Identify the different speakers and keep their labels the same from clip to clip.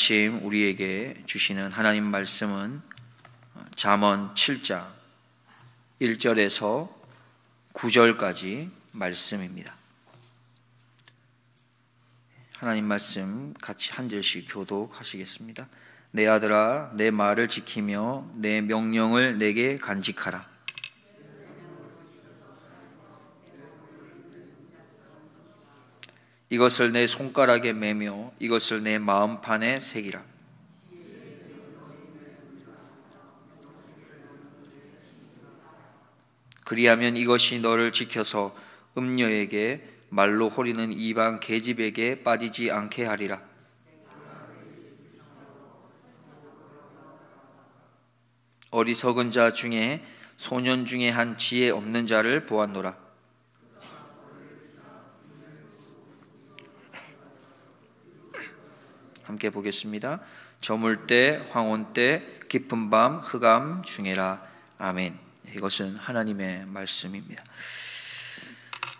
Speaker 1: 아침 우리에게 주시는 하나님 말씀은 잠언 7장 1절에서 9절까지 말씀입니다. 하나님 말씀 같이 한 절씩 교독하시겠습니다. 내 아들아 내 말을 지키며 내 명령을 내게 간직하라. 이것을 내 손가락에 매며 이것을 내 마음판에 새기라. 그리하면 이것이 너를 지켜서 음녀에게 말로 호리는 이방 계집에게 빠지지 않게 하리라. 어리석은 자 중에 소년 중에 한 지혜 없는 자를 보았노라. 함께 보겠습니다. 저물 때, 황혼 때, 깊은 밤, 흑암 중에라. 아멘. 이것은 하나님의 말씀입니다.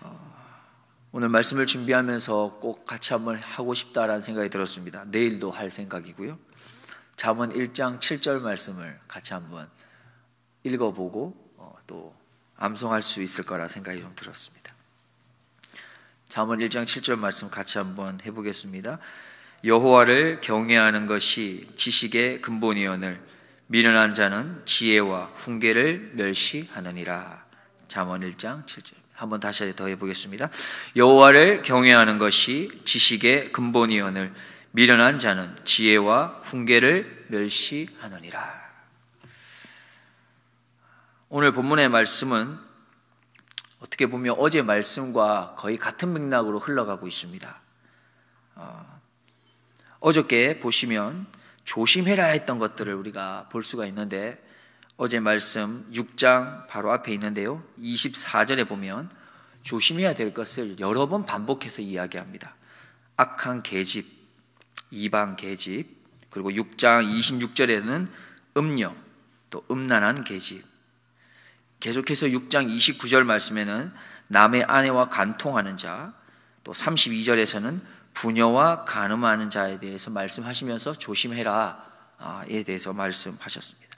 Speaker 1: 어, 오늘 말씀을 준비하면서 꼭 같이 한번 하고 싶다라는 생각이 들었습니다. 내일도 할 생각이고요. 잠언 1장 7절 말씀을 같이 한번 읽어보고 어, 또 암송할 수 있을 거라 생각이 좀 들었습니다. 잠언 1장 7절 말씀 같이 한번 해보겠습니다. 여호와를 경외하는 것이 지식의 근본이오늘 미련한 자는 지혜와 훈계를 멸시하느니라. 잠언 1장 7절. 한번 다시 더 해보겠습니다. 여호와를 경외하는 것이 지식의 근본이오늘 미련한 자는 지혜와 훈계를 멸시하느니라. 오늘 본문의 말씀은 어떻게 보면 어제 말씀과 거의 같은 맥락으로 흘러가고 있습니다. 어, 어저께 보시면 조심해라 했던 것들을 우리가 볼 수가 있는데 어제 말씀 6장 바로 앞에 있는데요. 24절에 보면 조심해야 될 것을 여러 번 반복해서 이야기합니다. 악한 계집, 이방 계집, 그리고 6장 26절에는 음녀, 또 음란한 계집. 계속해서 6장 29절 말씀에는 남의 아내와 간통하는 자, 또 32절에서는 부녀와 가늠하는 자에 대해서 말씀하시면서 조심해라에 아, 대해서 말씀하셨습니다.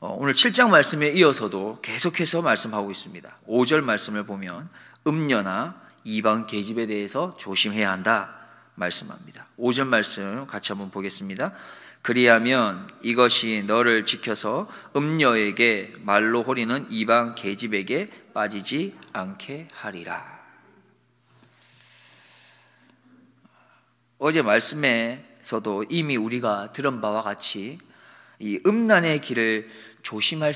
Speaker 1: 어, 오늘 7장 말씀에 이어서도 계속해서 말씀하고 있습니다. 5절 말씀을 보면 음녀나 이방 계집에 대해서 조심해야 한다 말씀합니다. 5절 말씀 같이 한번 보겠습니다. 그리하면 이것이 너를 지켜서 음녀에게 말로 호리는 이방 계집에게 빠지지 않게 하리라. 어제 말씀에서도 이미 우리가 들은 바와 같이 이 음란의 길을 조심하는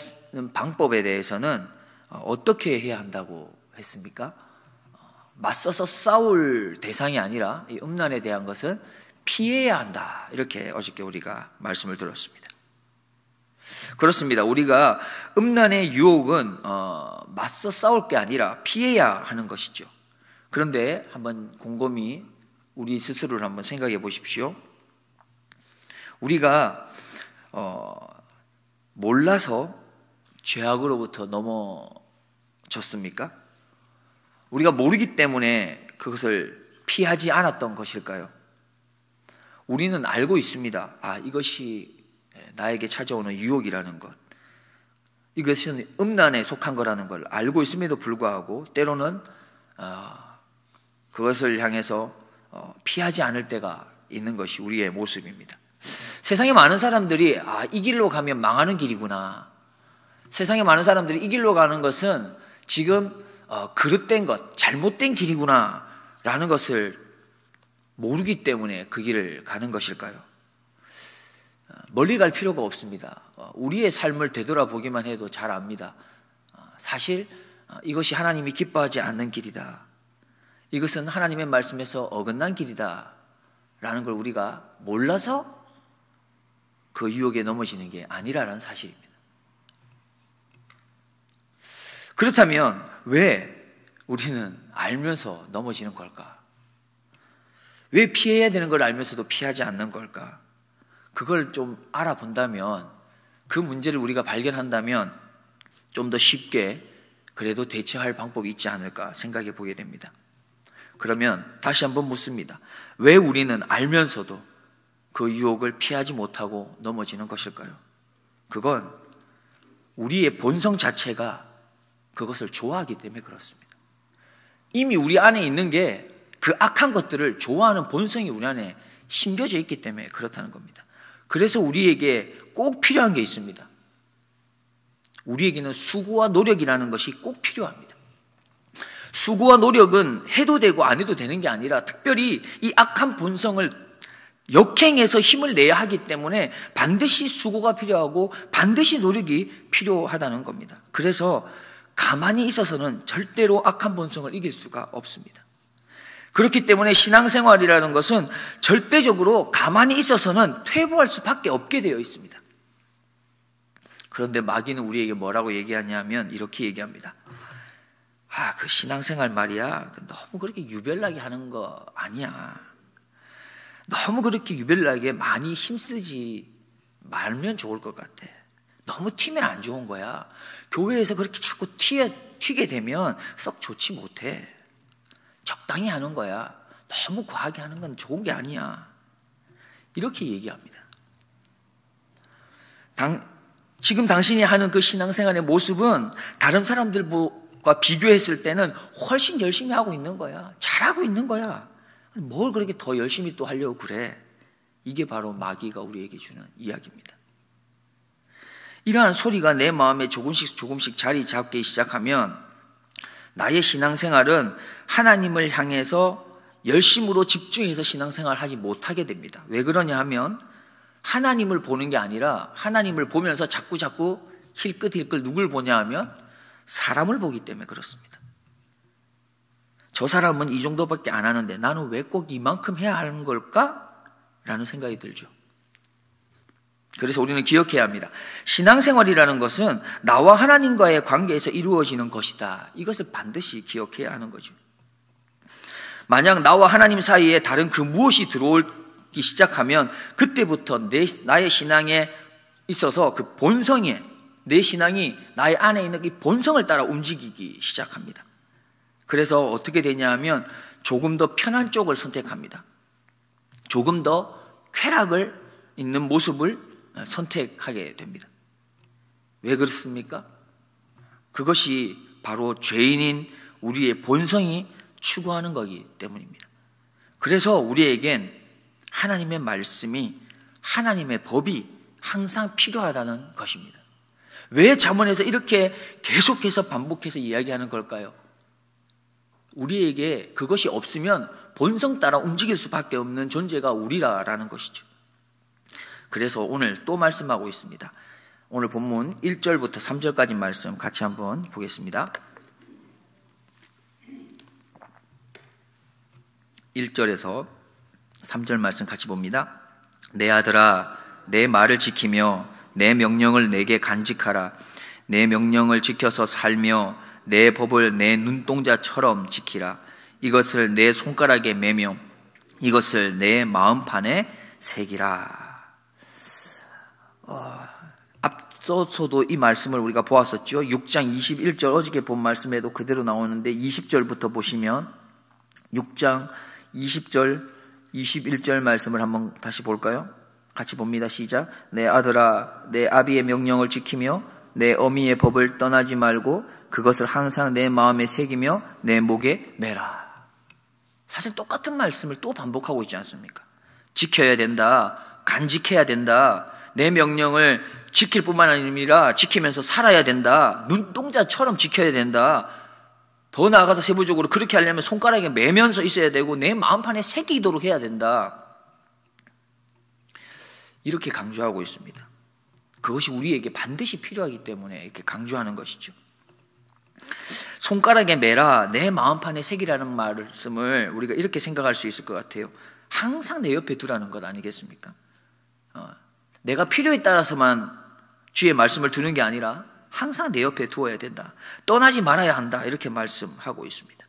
Speaker 1: 방법에 대해서는 어, 어떻게 해야 한다고 했습니까? 어, 맞서서 싸울 대상이 아니라 이 음란에 대한 것은 피해야 한다. 이렇게 어저께 우리가 말씀을 들었습니다. 그렇습니다. 우리가 음란의 유혹은 어, 맞서 싸울 게 아니라 피해야 하는 것이죠. 그런데 한번 곰곰이 우리 스스로를 한번 생각해 보십시오. 우리가 어, 몰라서 죄악으로부터 넘어졌습니까? 우리가 모르기 때문에 그것을 피하지 않았던 것일까요? 우리는 알고 있습니다. 아, 이것이 나에게 찾아오는 유혹이라는 것. 이것은 음란에 속한 거라는 걸 알고 있음에도 불구하고 때로는 어, 그것을 향해서 어, 피하지 않을 때가 있는 것이 우리의 모습입니다. 세상에 많은 사람들이 아, 이 길로 가면 망하는 길이구나. 세상에 많은 사람들이 이 길로 가는 것은 지금 어, 그릇된 것, 잘못된 길이구나. 라는 것을 모르기 때문에 그 길을 가는 것일까요? 어, 멀리 갈 필요가 없습니다. 어, 우리의 삶을 되돌아보기만 해도 잘 압니다. 사실 이것이 하나님이 기뻐하지 않는 길이다. 이것은 하나님의 말씀에서 어긋난 길이다. 라는 걸 우리가 몰라서 그 유혹에 넘어지는 게 아니라는 사실입니다. 그렇다면 왜 우리는 알면서 넘어지는 걸까? 왜 피해야 되는 걸 알면서도 피하지 않는 걸까? 그걸 좀 알아본다면 그 문제를 우리가 발견한다면 좀 더 쉽게 그래도 대처할 방법이 있지 않을까 생각해 보게 됩니다. 그러면 다시 한번 묻습니다. 왜 우리는 알면서도 그 유혹을 피하지 못하고 넘어지는 것일까요? 그건 우리의 본성 자체가 그것을 좋아하기 때문에 그렇습니다. 이미 우리 안에 있는 게 그 악한 것들을 좋아하는 본성이 우리 안에 심겨져 있기 때문에 그렇다는 겁니다. 그래서 우리에게 꼭 필요한 게 있습니다. 우리에게는 수고와 노력이라는 것이 꼭 필요합니다. 수고와 노력은 해도 되고 안 해도 되는 게 아니라 특별히 이 악한 본성을 역행해서 힘을 내야 하기 때문에 반드시 수고가 필요하고 반드시 노력이 필요하다는 겁니다. 그래서 가만히 있어서는 절대로 악한 본성을 이길 수가 없습니다. 그렇기 때문에 신앙생활이라는 것은 절대적으로 가만히 있어서는 퇴보할 수밖에 없게 되어 있습니다. 그런데 마귀는 우리에게 뭐라고 얘기하냐면 이렇게 얘기합니다. 아, 그 신앙생활 말이야. 그 너무 그렇게 유별나게 하는 거 아니야. 너무 그렇게 유별나게 많이 힘쓰지 말면 좋을 것 같아. 너무 튀면 안 좋은 거야. 교회에서 그렇게 자꾸 튀어, 튀게 되면 썩 좋지 못해. 적당히 하는 거야. 너무 과하게 하는 건 좋은 게 아니야. 이렇게 얘기합니다. 당, 지금 당신이 하는 그 신앙생활의 모습은 다른 사람들 보, 뭐 비교했을 때는 훨씬 열심히 하고 있는 거야. 잘하고 있는 거야. 뭘 그렇게 더 열심히 또 하려고 그래. 이게 바로 마귀가 우리에게 주는 이야기입니다. 이러한 소리가 내 마음에 조금씩 조금씩 자리 잡기 시작하면 나의 신앙생활은 하나님을 향해서 열심으로 집중해서 신앙생활 을 하지 못하게 됩니다. 왜 그러냐 하면 하나님을 보는 게 아니라 하나님을 보면서 자꾸 자꾸 힐끗힐끗 누굴 보냐 하면 사람을 보기 때문에 그렇습니다. 저 사람은 이 정도밖에 안 하는데 나는 왜 꼭 이만큼 해야 하는 걸까? 라는 생각이 들죠. 그래서 우리는 기억해야 합니다. 신앙생활이라는 것은 나와 하나님과의 관계에서 이루어지는 것이다. 이것을 반드시 기억해야 하는 거죠. 만약 나와 하나님 사이에 다른 그 무엇이 들어오기 시작하면 그때부터 내, 나의 신앙에 있어서 그 본성에 내 신앙이 나의 안에 있는 이 본성을 따라 움직이기 시작합니다. 그래서 어떻게 되냐 하면 조금 더 편한 쪽을 선택합니다. 조금 더 쾌락을 있는 모습을 선택하게 됩니다. 왜 그렇습니까? 그것이 바로 죄인인 우리의 본성이 추구하는 거기 때문입니다. 그래서 우리에겐 하나님의 말씀이 하나님의 법이 항상 필요하다는 것입니다. 왜자문에서 이렇게 계속해서 반복해서 이야기하는 걸까요? 우리에게 그것이 없으면 본성 따라 움직일 수밖에 없는 존재가 우리라라는 것이죠. 그래서 오늘 또 말씀하고 있습니다. 오늘 본문 1절부터 3절까지 말씀 같이 한번 보겠습니다. 1절에서 3절 말씀 같이 봅니다. 내 아들아, 내 말을 지키며 내 명령을 내게 간직하라. 내 명령을 지켜서 살며 내 법을 내 눈동자처럼 지키라. 이것을 내 손가락에 매며 이것을 내 마음판에 새기라. 어, 앞서서도 이 말씀을 우리가 보았었죠. 6장 21절 어저께 본 말씀에도 그대로 나오는데 20절부터 보시면 6장 20절, 21절 말씀을 한번 다시 볼까요? 같이 봅니다. 시작. 내 아들아, 내 아비의 명령을 지키며 내 어미의 법을 떠나지 말고 그것을 항상 내 마음에 새기며 내 목에 매라. 사실 똑같은 말씀을 또 반복하고 있지 않습니까? 지켜야 된다. 간직해야 된다. 내 명령을 지킬 뿐만 아니라 지키면서 살아야 된다. 눈동자처럼 지켜야 된다. 더 나아가서 세부적으로 그렇게 하려면 손가락에 매면서 있어야 되고 내 마음판에 새기도록 해야 된다. 이렇게 강조하고 있습니다. 그것이 우리에게 반드시 필요하기 때문에 이렇게 강조하는 것이죠. 손가락에 매라 내 마음판에 새기라는 말씀을 우리가 이렇게 생각할 수 있을 것 같아요. 항상 내 옆에 두라는 것 아니겠습니까? 어, 내가 필요에 따라서만 주의 말씀을 두는 게 아니라 항상 내 옆에 두어야 된다. 떠나지 말아야 한다. 이렇게 말씀하고 있습니다.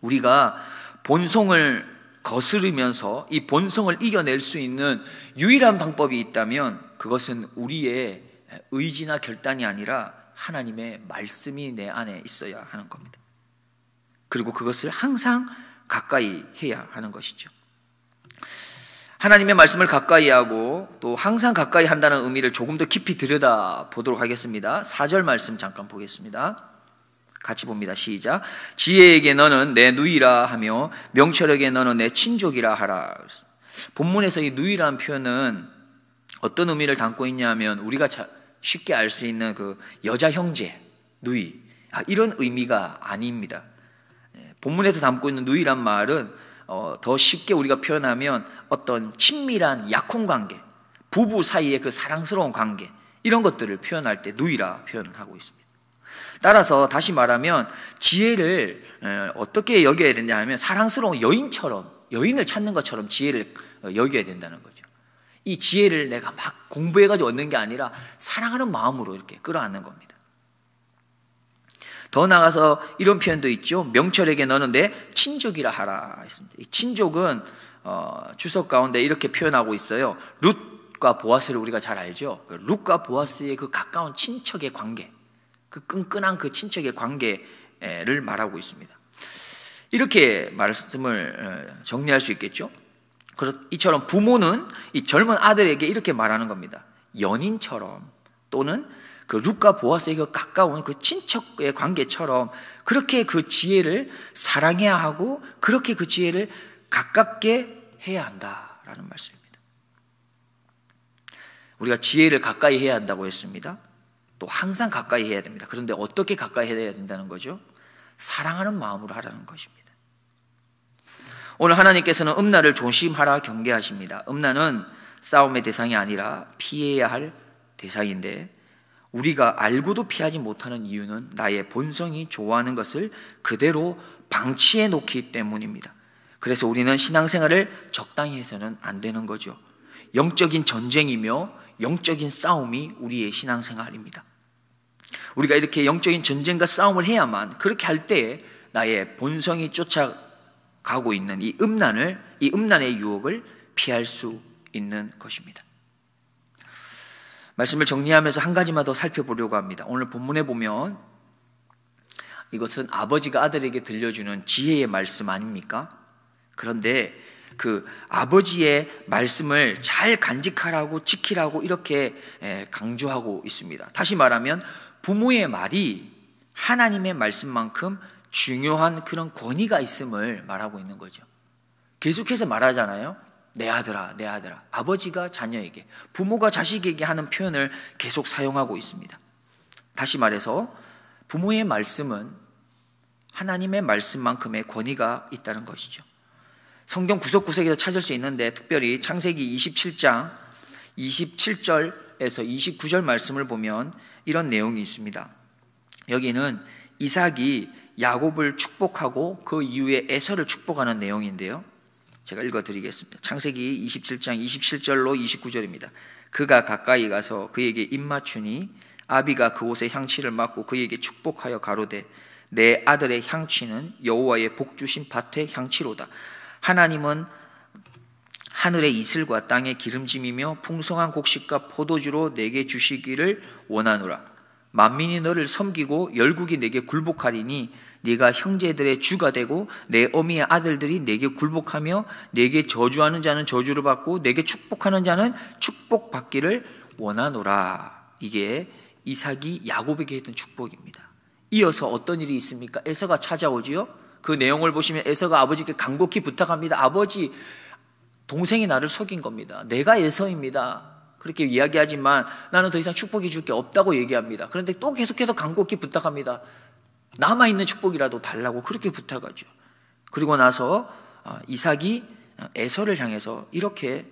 Speaker 1: 우리가 본성을 거스르면서 이 본성을 이겨낼 수 있는 유일한 방법이 있다면 그것은 우리의 의지나 결단이 아니라 하나님의 말씀이 내 안에 있어야 하는 겁니다. 그리고 그것을 항상 가까이 해야 하는 것이죠. 하나님의 말씀을 가까이 하고 또 항상 가까이 한다는 의미를 조금 더 깊이 들여다 보도록 하겠습니다. 4절 말씀 잠깐 보겠습니다. 같이 봅니다. 시작. 지혜에게 너는 내 누이라 하며 명철에게 너는 내 친족이라 하라. 본문에서 이 누이라는 표현은 어떤 의미를 담고 있냐면 우리가 쉽게 알 수 있는 그 여자 형제, 누이. 아, 이런 의미가 아닙니다. 예, 본문에서 담고 있는 누이란 말은 어, 더 쉽게 우리가 표현하면 어떤 친밀한 약혼 관계, 부부 사이의 그 사랑스러운 관계, 이런 것들을 표현할 때 누이라 표현하고 있습니다. 따라서 다시 말하면 지혜를 어떻게 여겨야 되냐 하면 사랑스러운 여인처럼 여인을 찾는 것처럼 지혜를 어, 여겨야 된다는 거죠. 이 지혜를 내가 막 공부해가지고 얻는 게 아니라 사랑하는 마음으로 이렇게 끌어안는 겁니다. 더 나가서 이런 표현도 있죠. 명철에게 너는 내 친족이라 하라 했습니다. 이 친족은 어, 주석 가운데 이렇게 표현하고 있어요. 룻과 보아스를 우리가 잘 알죠. 그 룻과 보아스의 그 가까운 친척의 관계. 그 끈끈한 그 친척의 관계를 말하고 있습니다. 이렇게 말씀을 어, 정리할 수 있겠죠. 이처럼 부모는 이 젊은 아들에게 이렇게 말하는 겁니다. 연인처럼 또는 그 룩과 보아스에게 가까운 그 친척의 관계처럼 그렇게 그 지혜를 사랑해야 하고 그렇게 그 지혜를 가깝게 해야 한다라는 말씀입니다. 우리가 지혜를 가까이 해야 한다고 했습니다. 또 항상 가까이 해야 됩니다. 그런데 어떻게 가까이 해야 된다는 거죠? 사랑하는 마음으로 하라는 것입니다. 오늘 하나님께서는 음란을 조심하라 경계하십니다. 음란은 싸움의 대상이 아니라 피해야 할 대상인데 우리가 알고도 피하지 못하는 이유는 나의 본성이 좋아하는 것을 그대로 방치해 놓기 때문입니다. 그래서 우리는 신앙생활을 적당히 해서는 안 되는 거죠. 영적인 전쟁이며 영적인 싸움이 우리의 신앙생활입니다. 우리가 이렇게 영적인 전쟁과 싸움을 해야만 그렇게 할 때에 나의 본성이 쫓아가고 있는 이 음란을 이 음란의 유혹을 피할 수 있는 것입니다. 말씀을 정리하면서 한 가지만 더 살펴보려고 합니다. 오늘 본문에 보면 이것은 아버지가 아들에게 들려주는 지혜의 말씀 아닙니까? 그런데 그 아버지의 말씀을 잘 간직하라고 지키라고 이렇게 예, 강조하고 있습니다. 다시 말하면 부모의 말이 하나님의 말씀만큼 중요한 그런 권위가 있음을 말하고 있는 거죠. 계속해서 말하잖아요. 내 아들아, 내 아들아. 아버지가 자녀에게, 부모가 자식에게 하는 표현을 계속 사용하고 있습니다. 다시 말해서 부모의 말씀은 하나님의 말씀만큼의 권위가 있다는 것이죠. 성경 구석구석에서 찾을 수 있는데 특별히 창세기 27장 27절에서 29절 말씀을 보면 이런 내용이 있습니다. 여기는 이삭이 야곱을 축복하고 그 이후에 에서를 축복하는 내용인데요. 제가 읽어드리겠습니다. 창세기 27장 27절로 29절입니다. 그가 가까이 가서 그에게 입맞추니 아비가 그곳에 향취를 맡고 그에게 축복하여 가로되 내 아들의 향취는 여호와의 복주신 밭의 향취로다. 하나님은 하늘의 이슬과 땅의 기름짐이며 풍성한 곡식과 포도주로 내게 주시기를 원하노라. 만민이 너를 섬기고 열국이 내게 굴복하리니 네가 형제들의 주가 되고 내 어미의 아들들이 내게 굴복하며 내게 저주하는 자는 저주를 받고 내게 축복하는 자는 축복받기를 원하노라. 이게 이삭이 야곱에게 했던 축복입니다. 이어서 어떤 일이 있습니까? 에서가 찾아오지요. 그 내용을 보시면 에서가 아버지께 간곡히 부탁합니다. 아버지, 동생이 나를 속인 겁니다. 내가 에서입니다. 그렇게 이야기하지만 나는 더 이상 축복이 줄 게 없다고 얘기합니다. 그런데 또 계속해서 간곡히 부탁합니다. 남아있는 축복이라도 달라고 그렇게 부탁하죠. 그리고 나서 아, 이삭이 아, 에서를 향해서 이렇게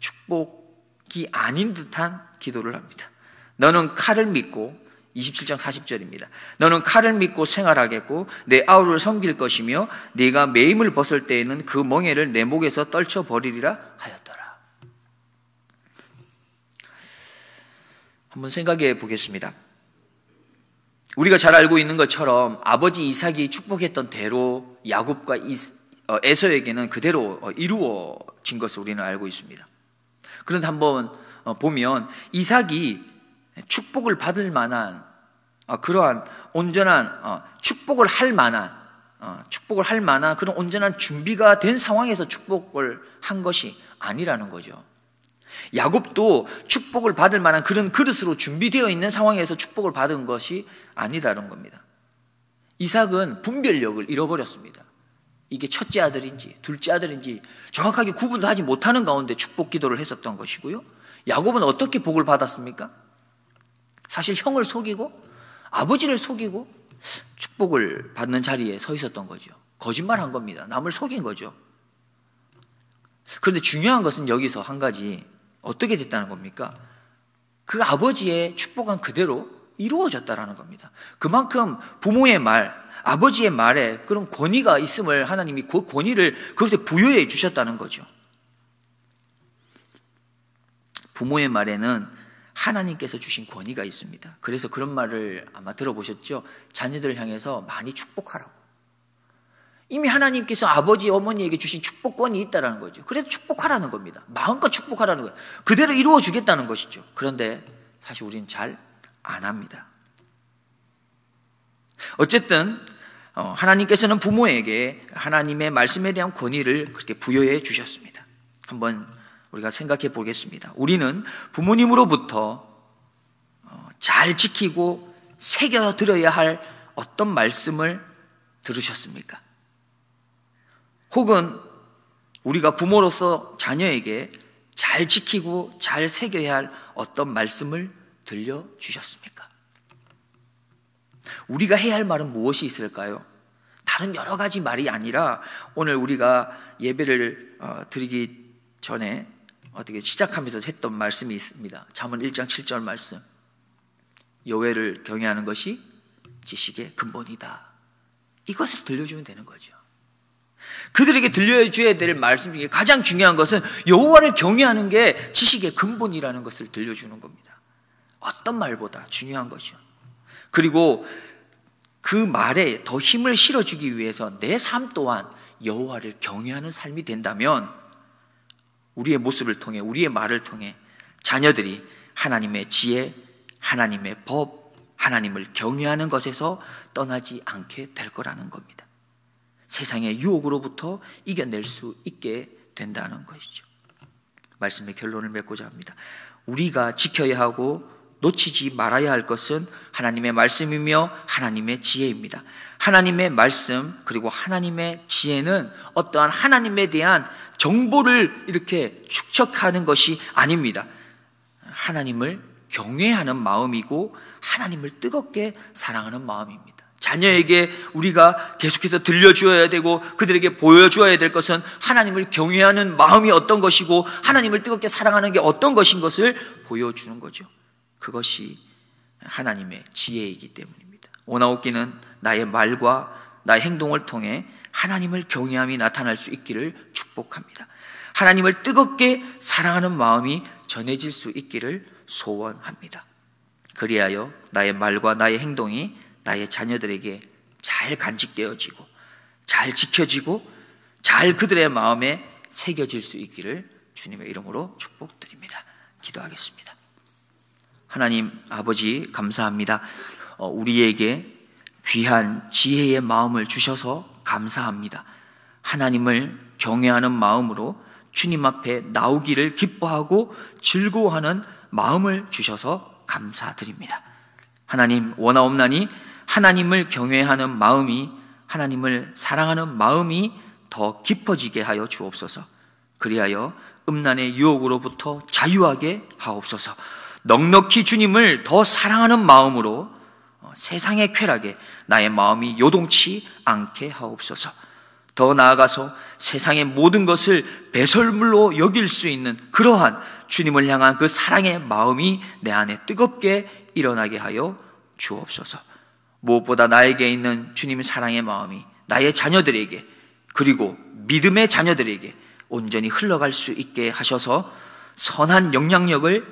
Speaker 1: 축복이 아닌 듯한 기도를 합니다. 너는 칼을 믿고 27장 40절입니다. 너는 칼을 믿고 생활하겠고 내 아우를 섬길 것이며 네가 매임을 벗을 때에는 그 멍에를 내 목에서 떨쳐 버리리라 하였더라. 한번 생각해 보겠습니다. 우리가 잘 알고 있는 것처럼 아버지 이삭이 축복했던 대로 야곱과 어, 에서에게는 그대로 어, 이루어진 것을 우리는 알고 있습니다. 그런데 한번 어, 보면 이삭이 축복을 받을 만한 어, 그러한 온전한 어, 축복을 할 만한 어, 축복을 할 만한 그런 온전한 준비가 된 상황에서 축복을 한 것이 아니라는 거죠. 야곱도 축복을 받을 만한 그런 그릇으로 준비되어 있는 상황에서 축복을 받은 것이 아니라는 겁니다. 이삭은 분별력을 잃어버렸습니다. 이게 첫째 아들인지 둘째 아들인지 정확하게 구분도 하지 못하는 가운데 축복 기도를 했었던 것이고요. 야곱은 어떻게 복을 받았습니까? 사실 형을 속이고 아버지를 속이고 축복을 받는 자리에 서 있었던 거죠. 거짓말 한 겁니다. 남을 속인 거죠. 그런데 중요한 것은 여기서 한 가지 어떻게 됐다는 겁니까? 그 아버지의 축복은 그대로 이루어졌다라는 겁니다. 그만큼 부모의 말, 아버지의 말에 그런 권위가 있음을 하나님이 그 권위를 그것에 부여해 주셨다는 거죠. 부모의 말에는 하나님께서 주신 권위가 있습니다. 그래서 그런 말을 아마 들어보셨죠? 자녀들을 향해서 많이 축복하라고. 이미 하나님께서 아버지, 어머니에게 주신 축복권이 있다라는 거죠. 그래서 축복하라는 겁니다. 마음껏 축복하라는 거예요. 그대로 이루어 주겠다는 것이죠. 그런데 사실 우리는 잘 안 합니다. 어쨌든 어, 하나님께서는 부모에게 하나님의 말씀에 대한 권위를 그렇게 부여해 주셨습니다. 한번 우리가 생각해 보겠습니다. 우리는 부모님으로부터 어, 잘 지키고 새겨들어야 할 어떤 말씀을 들으셨습니까? 혹은 우리가 부모로서 자녀에게 잘 지키고 잘 새겨야 할 어떤 말씀을 들려주셨습니까? 우리가 해야 할 말은 무엇이 있을까요? 다른 여러 가지 말이 아니라 오늘 우리가 예배를 어, 드리기 전에 어떻게 시작하면서 했던 말씀이 있습니다. 잠언 1장 7절 말씀. 여호와를 경외하는 것이 지식의 근본이다. 이것을 들려주면 되는 거죠. 그들에게 들려줘야 될 말씀 중에 가장 중요한 것은 여호와를 경외하는 게 지식의 근본이라는 것을 들려주는 겁니다. 어떤 말보다 중요한 것이요. 그리고 그 말에 더 힘을 실어주기 위해서 내 삶 또한 여호와를 경외하는 삶이 된다면 우리의 모습을 통해 우리의 말을 통해 자녀들이 하나님의 지혜, 하나님의 법, 하나님을 경외하는 것에서 떠나지 않게 될 거라는 겁니다. 세상의 유혹으로부터 이겨낼 수 있게 된다는 것이죠. 말씀의 결론을 맺고자 합니다. 우리가 지켜야 하고 놓치지 말아야 할 것은 하나님의 말씀이며 하나님의 지혜입니다. 하나님의 말씀 그리고 하나님의 지혜는 어떠한 하나님에 대한 정보를 이렇게 축적하는 것이 아닙니다. 하나님을 경외하는 마음이고 하나님을 뜨겁게 사랑하는 마음입니다. 자녀에게 우리가 계속해서 들려주어야 되고 그들에게 보여주어야 될 것은 하나님을 경외하는 마음이 어떤 것이고 하나님을 뜨겁게 사랑하는 게 어떤 것인 것을 보여주는 거죠. 그것이 하나님의 지혜이기 때문입니다. 오나오기는 나의 말과 나의 행동을 통해 하나님을 경외함이 나타날 수 있기를 축복합니다. 하나님을 뜨겁게 사랑하는 마음이 전해질 수 있기를 소원합니다. 그리하여 나의 말과 나의 행동이 나의 자녀들에게 잘 간직되어지고 잘 지켜지고 잘 그들의 마음에 새겨질 수 있기를 주님의 이름으로 축복드립니다. 기도하겠습니다. 하나님 아버지 감사합니다. 어, 우리에게 귀한 지혜의 마음을 주셔서 감사합니다. 하나님을 경외하는 마음으로 주님 앞에 나오기를 기뻐하고 즐거워하는 마음을 주셔서 감사드립니다. 하나님 원하옵나니 하나님을 경외하는 마음이 하나님을 사랑하는 마음이 더 깊어지게 하여 주옵소서. 그리하여 음란의 유혹으로부터 자유하게 하옵소서. 넉넉히 주님을 더 사랑하는 마음으로 세상의 쾌락에 나의 마음이 요동치 않게 하옵소서. 더 나아가서 세상의 모든 것을 배설물로 여길 수 있는 그러한 주님을 향한 그 사랑의 마음이 내 안에 뜨겁게 일어나게 하여 주옵소서. 무엇보다 나에게 있는 주님의 사랑의 마음이 나의 자녀들에게 그리고 믿음의 자녀들에게 온전히 흘러갈 수 있게 하셔서 선한 영향력을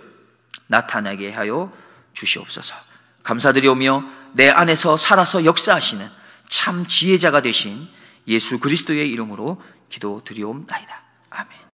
Speaker 1: 나타나게 하여 주시옵소서. 감사드리오며 내 안에서 살아서 역사하시는 참 지혜자가 되신 예수 그리스도의 이름으로 기도드리옵나이다. 아멘.